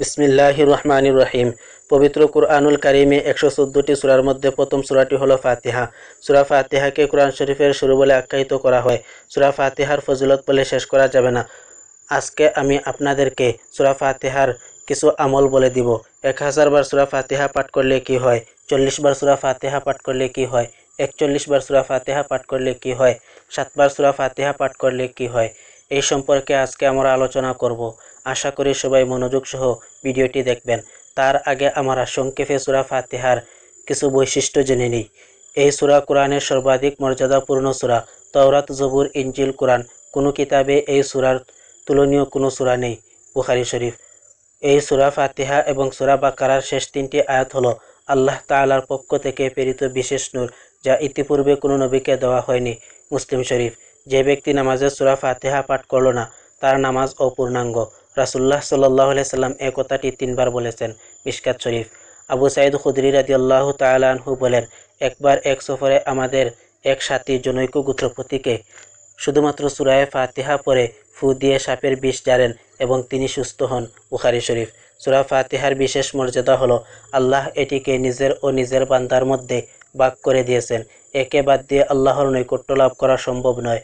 বিসমিল্লাহ রহমান রহিম পবিত্র কুরআনুল কারিমে একশো চোদ্দোটি সুরার মধ্যে প্রথম সুরাটি হলো ফাতিহা সুরা ফাতিহাকে কোরআন শরীফের শুরু বলে আখ্যায়িত করা হয় সুরা ফাতিহার ফজিলত বলে শেষ করা যাবে না আজকে আমি আপনাদেরকে সুরা ফাতিহার কিছু আমল বলে দিব এক হাজার বার সুরা ফাতিহা পাঠ করলে কি হয় চল্লিশ বার সুরা ফাতিহা পাঠ করলে কি হয় একচল্লিশ বার সুরা ফাতিহা পাঠ করলে কি হয় সাতবার সুরা ফাতিহা পাঠ করলে কি হয় এই সম্পর্কে আজকে আমরা আলোচনা করব আশা করি সবাই মনোযোগ সহ ভিডিওটি দেখবেন তার আগে আমরা সংক্ষেপে সুরা ফাতেহার কিছু বৈশিষ্ট্য জেনে নিই এই সুরা কোরআনের সর্বাধিক মর্যাদাপূর্ণ সুরা তওরাত জবুর ইঞ্জিল কোরআন কোনো কিতাবে এই সুরার তুলনীয় কোনো সুরা নেই বুখারি শরীফ এই সুরা ফাতেহা এবং সুরা বাকারার শেষ তিনটি আয়াত হলো আল্লাহ তালার পক্ষ থেকে প্রেরিত বিশেষ নূর যা ইতিপূর্বে কোনো নবীকে দেওয়া হয়নি মুসলিম শরীফ যে ব্যক্তি নামাজের সুরা ফাতেহা পাঠ করল না তার নামাজ অপূর্ণাঙ্গ রাসুল্লাহ সাল্লাহ সাল্লাম এ কথাটি তিনবার বলেছেন মিশকাত শরীফ আবু সাইদ খুদরি রাজি আল্লাহ তালাহু বলেন একবার এক সফরে আমাদের এক সাথী জনৈক গুত্রপতিকে শুধুমাত্র সুরায় ফাতিহা পরে ফু দিয়ে সাপের বিষ জারেন এবং তিনি সুস্থ হন উখারি শরীফ সুরা ফাতিহার বিশেষ মর্যাদা হলো আল্লাহ এটিকে নিজের ও নিজের বান্দার মধ্যে ভাগ করে দিয়েছেন একে বাদ দিয়ে আল্লাহর নৈকট্য লাভ করা সম্ভব নয়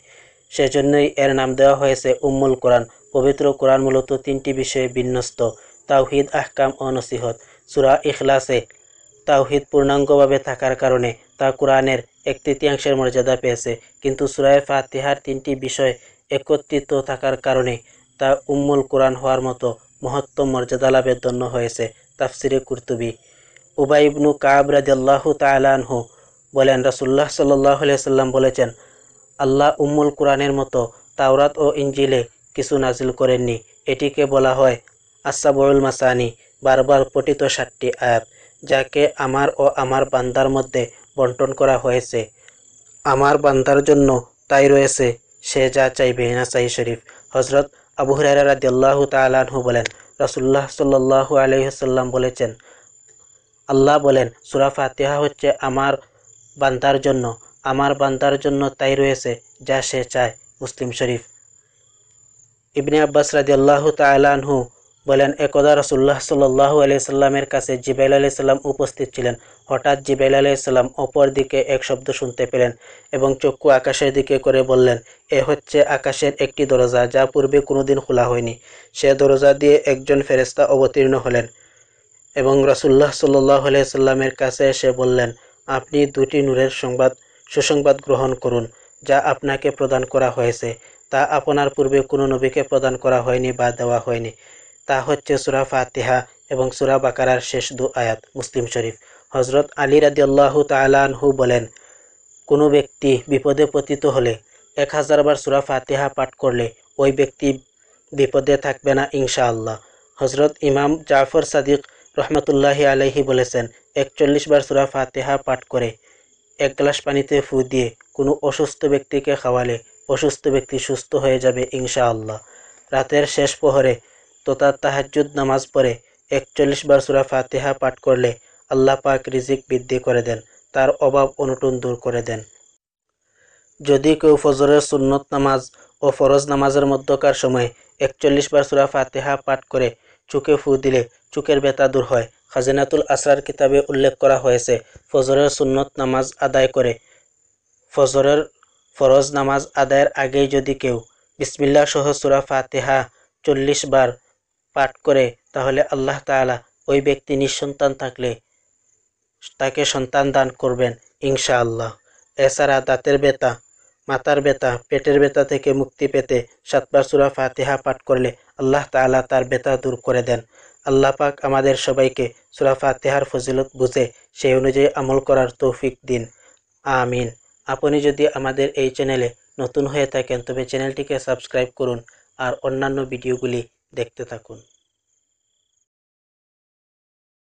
সেজন্যই এর নাম দেওয়া হয়েছে উম্মুল কোরআন পবিত্র কোরআন মূলত তিনটি বিষয়ে বিন্যস্ত তাওহিদ আহকাম ও নসিহত সুরা ইখলাসে তাওহিদ পূর্ণাঙ্গভাবে থাকার কারণে তা কোরআনের এক তৃতীয়াংশের মর্যাদা পেয়েছে কিন্তু সুরায় ফাতিহার তিনটি বিষয় একত্রিত থাকার কারণে তা উম্মুল কোরআন হওয়ার মতো মহত্তম মর্যাদা লাভের জন্য হয়েছে তাফসিরে কুর্তুবি উবাইবনু ইবনু কাব রাজিয়াল্লাহু তালানহ বলেন রাসুল্লাহ সাল্লাহ সাল্লাম বলেছেন আল্লাহ উম্মুল কোরআনের মতো তাওরাত ও ইঞ্জিলে কিছু নাজিল করেননি এটিকে বলা হয় আসাবরুল মাসানি বারবার পটিত সাতটি আয়াত যাকে আমার ও আমার বান্দার মধ্যে বন্টন করা হয়েছে আমার বান্দার জন্য তাই রয়েছে সে যা চাইবে না সাহি শরীফ হজরত আবু হরারা রাদিয়াল্লাহু তালাহু বলেন রসুল্লাহ সাল্লাহ আলহিহাল্লাম বলেছেন আল্লাহ বলেন সুরা ফাতেহা হচ্ছে আমার বান্দার জন্য আমার বান্দার জন্য তাই রয়েছে যা সে চায় মুসলিম শরীফ ইবনে আব্বাস রাজি আল্লাহ তালাহু বলেন একদা রসুল্লাহ সাল্লু আলিয়াল্লামের কাছে জিবাইল আলাইসাল্লাম উপস্থিত ছিলেন হঠাৎ জিবাইল আলাইসাল্লাম অপর দিকে এক শব্দ শুনতে পেলেন এবং চক্ষু আকাশের দিকে করে বললেন এ হচ্ছে আকাশের একটি দরজা যা পূর্বে কোনোদিন খোলা হয়নি সে দরজা দিয়ে একজন ফেরেস্তা অবতীর্ণ হলেন এবং রসুল্লাহ সাল্লাহ সাল্লামের কাছে এসে বললেন আপনি দুটি নূরের সংবাদ সুসংবাদ গ্রহণ করুন যা আপনাকে প্রদান করা হয়েছে তা আপনার পূর্বে কোনো নবীকে প্রদান করা হয়নি বা দেওয়া হয়নি তা হচ্ছে সুরা ফাতিহা এবং সুরা বাকারার শেষ দু আয়াত মুসলিম শরীফ হজরত আলী রাদি আল্লাহ তালাহু বলেন কোনো ব্যক্তি বিপদে পতিত হলে এক হাজারবার সুরা ফাতিহা পাঠ করলে ওই ব্যক্তি বিপদে থাকবে না ইনশাআল্লাহ হজরত ইমাম জাফর সাদিক রহমতুল্লাহি আলহি বলেছেন একচল্লিশ বার সুরা ফাতেহা পাঠ করে এক গ্লাস পানিতে ফু দিয়ে কোনো অসুস্থ ব্যক্তিকে খাওয়ালে অসুস্থ ব্যক্তি সুস্থ হয়ে যাবে ইনশা আল্লাহ রাতের শেষ প্রহরে তথা তাহাজুদ নামাজ পড়ে একচল্লিশ বার সুরা ফাতেহা পাঠ করলে আল্লাহ পাক রিজিক বৃদ্ধি করে দেন তার অভাব অনুটন দূর করে দেন যদি কেউ ফজরের সুন্নত নামাজ ও ফরজ নামাজের মধ্যকার সময়ে একচল্লিশ বার সুরা ফাতেহা পাঠ করে চোখে ফু দিলে চোখের ব্যথা দূর হয় খাজিনাতুল আসরার কিতাবে উল্লেখ করা হয়েছে ফজরের সুন্নত নামাজ আদায় করে ফজরের ফরজ নামাজ আদায়ের আগেই যদি কেউ বিসমিল্লা সহ সুরা ফাতেহা চল্লিশ বার পাঠ করে তাহলে আল্লাহ তালা ওই ব্যক্তি নিঃসন্তান থাকলে তাকে সন্তান দান করবেন ইনশাআল্লাহ এছাড়া দাঁতের ব্যথা মাথার ব্যথা পেটের ব্যথা থেকে মুক্তি পেতে সাতবার সুরা ফাতেহা পাঠ করলে আল্লাহ তালা তার ব্যথা দূর করে দেন আল্লাহ পাক আমাদের সবাইকে সুরাফা তেহার ফজিলত বুঝে সেই অনুযায়ী আমল করার তৌফিক দিন আমিন আপনি যদি আমাদের এই চ্যানেলে নতুন হয়ে থাকেন তবে চ্যানেলটিকে সাবস্ক্রাইব করুন আর অন্যান্য ভিডিওগুলি দেখতে থাকুন